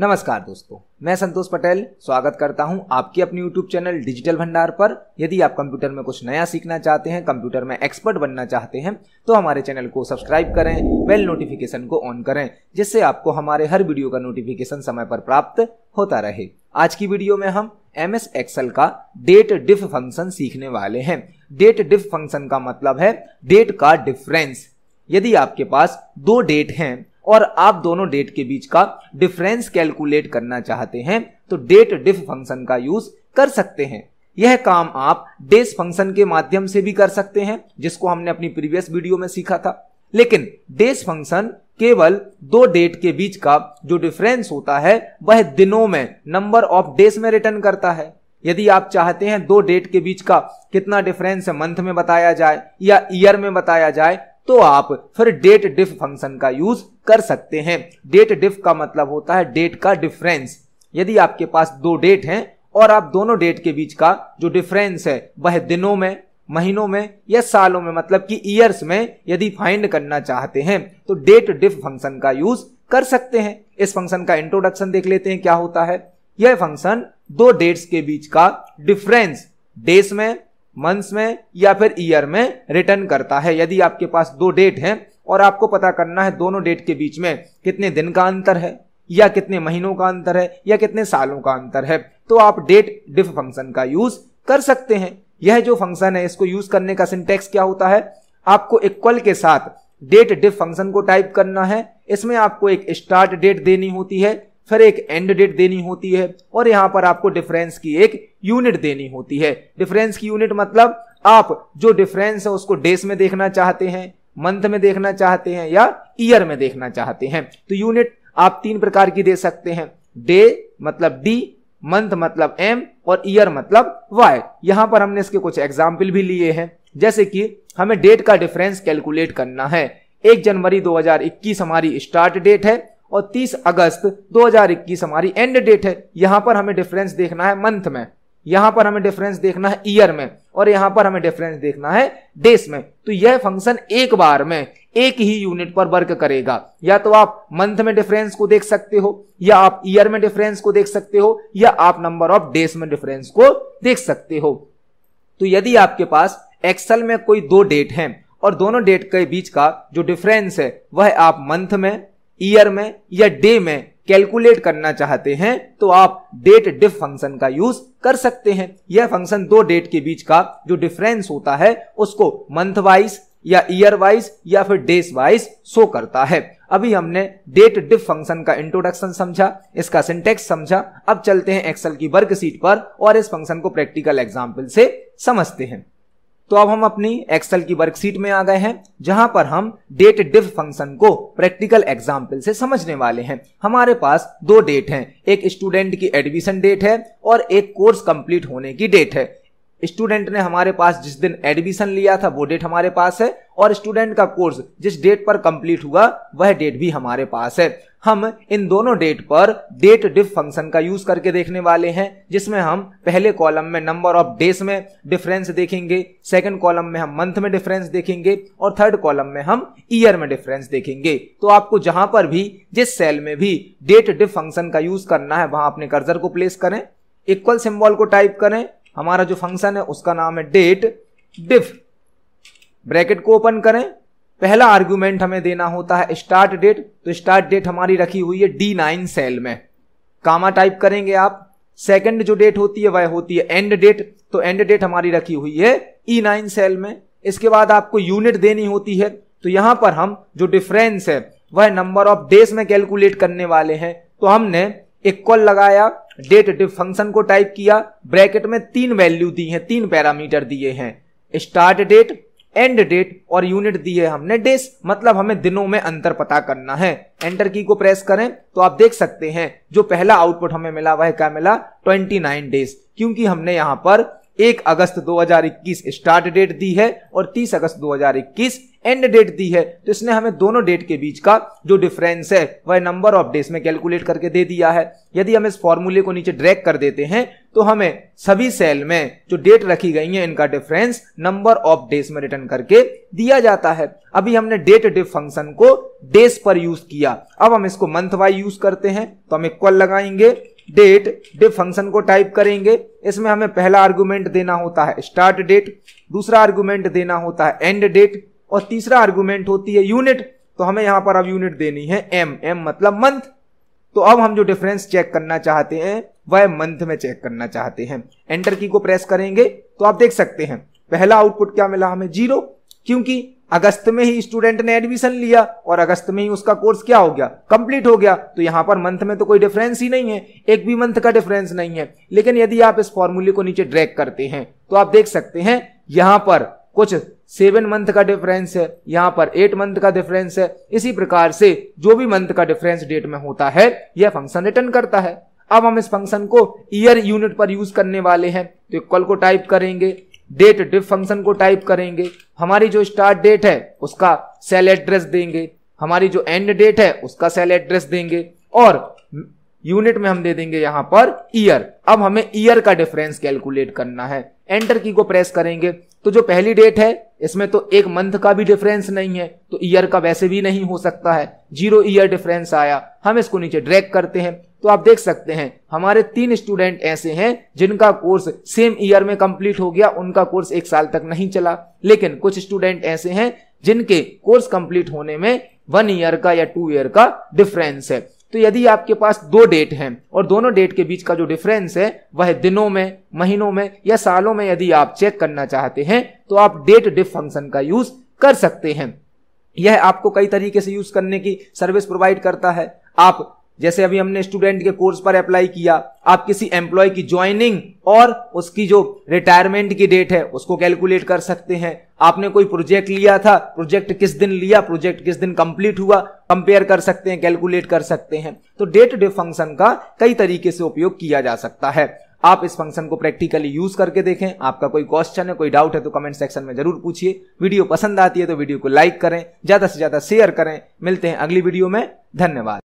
नमस्कार दोस्तों मैं संतोष पटेल स्वागत करता हूं आपके अपने YouTube चैनल डिजिटल भंडार पर यदि आप कंप्यूटर में कुछ नया सीखना चाहते हैं कंप्यूटर में एक्सपर्ट बनना चाहते हैं तो हमारे चैनल को सब्सक्राइब करें बेल नोटिफिकेशन को ऑन करें जिससे आपको हमारे हर वीडियो का नोटिफिकेशन समय पर प्राप्त होता रहे आज की वीडियो में हम एम एस एक्सएल का डेट डिफ फंक्शन सीखने वाले हैं डेट डिफ फंक्शन का मतलब है डेट का डिफरेंस यदि आपके पास दो डेट हैं और आप दोनों डेट के बीच का डिफरेंस कैलकुलेट करना चाहते हैं तो डेट डिफ फंक्शन का यूज कर सकते हैं यह काम आप डेस फंक्शन के माध्यम से भी कर सकते हैं जिसको हमने अपनी प्रीवियस वीडियो में सीखा था लेकिन डेस फंक्शन केवल दो डेट के बीच का जो डिफरेंस होता है वह दिनों में नंबर ऑफ डेज में रिटर्न करता है यदि आप चाहते हैं दो डेट के बीच का कितना डिफरेंस मंथ में बताया जाए या ईयर में बताया जाए तो आप फिर डेट डिफ फंक्शन का यूज कर सकते हैं डेट डिफ का मतलब होता है डेट का डिफरेंस यदि आपके पास दो डेट हैं और आप दोनों डेट के बीच का जो डिफरेंस है वह दिनों में महीनों में या सालों में मतलब कि ईयर्स में यदि फाइंड करना चाहते हैं तो डेट डिफ फंक्शन का यूज कर सकते हैं इस फंक्शन का इंट्रोडक्शन देख लेते हैं क्या होता है यह फंक्शन दो डेट्स के बीच का डिफरेंस डेज में मंथ्स में या फिर ईयर में रिटर्न करता है यदि आपके पास दो डेट हैं और आपको पता करना है दोनों डेट के बीच में कितने दिन का अंतर है या कितने महीनों का अंतर है या कितने सालों का अंतर है तो आप डेट डिफ फंक्शन का यूज कर सकते हैं यह जो फंक्शन है इसको यूज करने का सिंटेक्स क्या होता है आपको इक्वल के साथ डेट डिफ फंक्शन को टाइप करना है इसमें आपको एक स्टार्ट डेट देनी होती है फिर एक एंड डेट देनी होती है और यहाँ पर आपको डिफरेंस की एक यूनिट देनी होती है डिफरेंस की यूनिट मतलब आप जो डिफरेंस है उसको डेज में देखना चाहते हैं मंथ में देखना चाहते हैं या ईयर में देखना चाहते हैं तो यूनिट आप तीन प्रकार की दे सकते हैं डे मतलब डी मंथ मतलब एम और ईयर मतलब वाई यहां पर हमने इसके कुछ एग्जाम्पल भी लिए हैं जैसे कि हमें डेट का डिफरेंस कैलकुलेट करना है एक जनवरी 2021 हमारी स्टार्ट डेट है और 30 अगस्त 2021 हमारी एंड डेट है यहां पर हमें डिफरेंस देखना है मंथ में यहां पर हमें डिफरेंस देखना है ईयर में और यहां पर हमें डिफरेंस देखना है डेस में तो यह फंक्शन एक बार में एक ही यूनिट पर वर्क करेगा या तो आप मंथ में डिफरेंस को देख सकते हो या आप ईयर में डिफरेंस को देख सकते हो या आप नंबर ऑफ डेज में डिफरेंस को देख सकते हो तो यदि आपके पास एक्सेल में कोई दो डेट है और दोनों डेट के बीच का जो डिफरेंस है वह आप मंथ में ईयर में या डे में कैलकुलेट करना चाहते हैं तो आप डेट डिफ फंक्शन का यूज कर सकते हैं यह फंक्शन दो डेट के बीच का जो डिफरेंस होता है उसको मंथ वाइज या ईयर वाइज या फिर डेज वाइज शो करता है अभी हमने डेट डिफ फंक्शन का इंट्रोडक्शन समझा इसका सिंटेक्स समझा अब चलते हैं एक्सेल की वर्कशीट पर और इस फंक्शन को प्रैक्टिकल एग्जाम्पल से समझते हैं तो अब हम अपनी एक्सेल की वर्कशीट में आ गए हैं जहां पर हम डेट डिफ फंक्शन को प्रैक्टिकल एग्जाम्पल से समझने वाले हैं हमारे पास दो डेट हैं एक स्टूडेंट की एडमिशन डेट है और एक कोर्स कंप्लीट होने की डेट है स्टूडेंट ने हमारे पास जिस दिन एडमिशन लिया था वो डेट हमारे पास है और स्टूडेंट का कोर्स जिस डेट पर कंप्लीट हुआ वह डेट भी हमारे पास है हम इन दोनों डेट पर डेट डिफ फंक्शन का यूज करके देखने वाले हैं जिसमें हम पहले कॉलम में नंबर ऑफ डेज में डिफरेंस देखेंगे सेकंड कॉलम में हम मंथ में डिफरेंस देखेंगे और थर्ड कॉलम में हम ईयर में डिफरेंस देखेंगे तो आपको जहां पर भी जिस सेल में भी डेट डिफ फंक्शन का यूज करना है वहां अपने कर्जर को प्लेस करें इक्वल सिंबल को टाइप करें हमारा जो फंक्शन है उसका नाम है डेट डिफ ब्रैकेट को ओपन करें पहला आर्ग्यूमेंट हमें देना होता है स्टार्ट डेट तो स्टार्ट डेट हमारी रखी हुई है डी नाइन सेल में कामा टाइप करेंगे आप सेकंड जो डेट होती है वह होती है एंड डेट तो एंड डेट हमारी रखी हुई है ई नाइन सेल में इसके बाद आपको यूनिट देनी होती है तो यहां पर हम जो डिफरेंस है वह नंबर ऑफ डेज में कैलकुलेट करने वाले हैं तो हमने इक्वल लगाया डेट फंक्शन को टाइप किया ब्रैकेट में तीन वैल्यू दी है तीन पैरामीटर दिए हैं स्टार्ट डेट एंड डेट और यूनिट दी है हमने डेज मतलब हमें दिनों में अंतर पता करना है एंटर की को प्रेस करें तो आप देख सकते हैं जो पहला आउटपुट हमें मिला वह क्या मिला 29 डेज क्योंकि हमने यहां पर एक अगस्त 2021 स्टार्ट डेट दी है और 30 अगस्त 2021 एंड डेट दी है तो इसने हमें दोनों डेट के बीच का जो डिफरेंस है वह नंबर ऑफ डेज में कैलकुलेट करके दे दिया है यदि हम इस फॉर्मूले को नीचे ड्रैग कर देते हैं तो हमें सभी सेल में जो डेट रखी गई है इनका डिफरेंस नंबर ऑफ डेज में रिटर्न करके दिया जाता है अभी हमने डेट डिफ फंक्शन को डेज पर यूज किया अब हम इसको मंथ वाइज यूज करते हैं तो हम इक्वल लगाएंगे डेट डे फंक्शन को टाइप करेंगे इसमें हमें पहला आर्गुमेंट देना होता है स्टार्ट डेट दूसरा आर्गुमेंट देना होता है एंड डेट और तीसरा आर्गुमेंट होती है यूनिट तो हमें यहां पर अब यूनिट देनी है एम एम मतलब मंथ तो अब हम जो डिफरेंस चेक करना चाहते हैं वह मंथ में चेक करना चाहते हैं एंटर की को प्रेस करेंगे तो आप देख सकते हैं पहला आउटपुट क्या मिला हमें जीरो क्योंकि अगस्त में ही स्टूडेंट ने एडमिशन लिया और अगस्त में ही उसका कोर्स क्या हो गया कंप्लीट हो गया तो यहां पर मंथ में तो कोई डिफरेंस ही नहीं है एक भी मंथ का डिफरेंस नहीं है लेकिन यदि आप इस फॉर्मूले को नीचे ड्रैग करते हैं तो आप देख सकते हैं यहां पर कुछ सेवन मंथ का डिफरेंस है यहां पर एट मंथ का डिफरेंस है इसी प्रकार से जो भी मंथ का डिफरेंस डेट में होता है यह फंक्शन रिटर्न करता है अब हम इस फंक्शन को ईयर यूनिट पर यूज करने वाले हैं तो इक्वल को टाइप करेंगे डेट डिफ फंक्शन को टाइप करेंगे हमारी जो स्टार्ट डेट है उसका सेल एड्रेस देंगे हमारी जो एंड डेट है उसका सेल एड्रेस देंगे और यूनिट में हम दे देंगे यहां पर ईयर अब हमें ईयर का डिफरेंस कैलकुलेट करना है एंटर की को प्रेस करेंगे तो जो पहली डेट है इसमें तो एक मंथ का भी डिफरेंस नहीं है तो ईयर का वैसे भी नहीं हो सकता है जीरो ईयर डिफरेंस आया हम इसको नीचे ड्रैग करते हैं तो आप देख सकते हैं हमारे तीन स्टूडेंट ऐसे हैं जिनका कोर्स सेम ईयर में कंप्लीट हो गया उनका कोर्स एक साल तक नहीं चला लेकिन कुछ स्टूडेंट ऐसे हैं जिनके कोर्स कंप्लीट होने में वन ईयर का या टू ईयर का डिफरेंस है तो यदि आपके पास दो डेट हैं और दोनों डेट के बीच का जो डिफरेंस है वह दिनों में महीनों में या सालों में यदि आप चेक करना चाहते हैं तो आप डेट डिफ फंक्शन का यूज कर सकते हैं यह आपको कई तरीके से यूज करने की सर्विस प्रोवाइड करता है आप जैसे अभी हमने स्टूडेंट के कोर्स पर अप्लाई किया आप किसी एम्प्लॉय की ज्वाइनिंग और उसकी जो रिटायरमेंट की डेट है उसको कैलकुलेट कर सकते हैं आपने कोई प्रोजेक्ट लिया था प्रोजेक्ट किस दिन लिया प्रोजेक्ट किस दिन कंप्लीट हुआ कंपेयर कर सकते हैं कैलकुलेट कर सकते हैं तो डे टू डे फंक्शन का कई तरीके से उपयोग किया जा सकता है आप इस फंक्शन को प्रैक्टिकली यूज करके देखें आपका कोई क्वेश्चन है कोई डाउट है तो कमेंट सेक्शन में जरूर पूछिए वीडियो पसंद आती है तो वीडियो को लाइक करें ज्यादा से ज्यादा शेयर करें मिलते हैं अगली वीडियो में धन्यवाद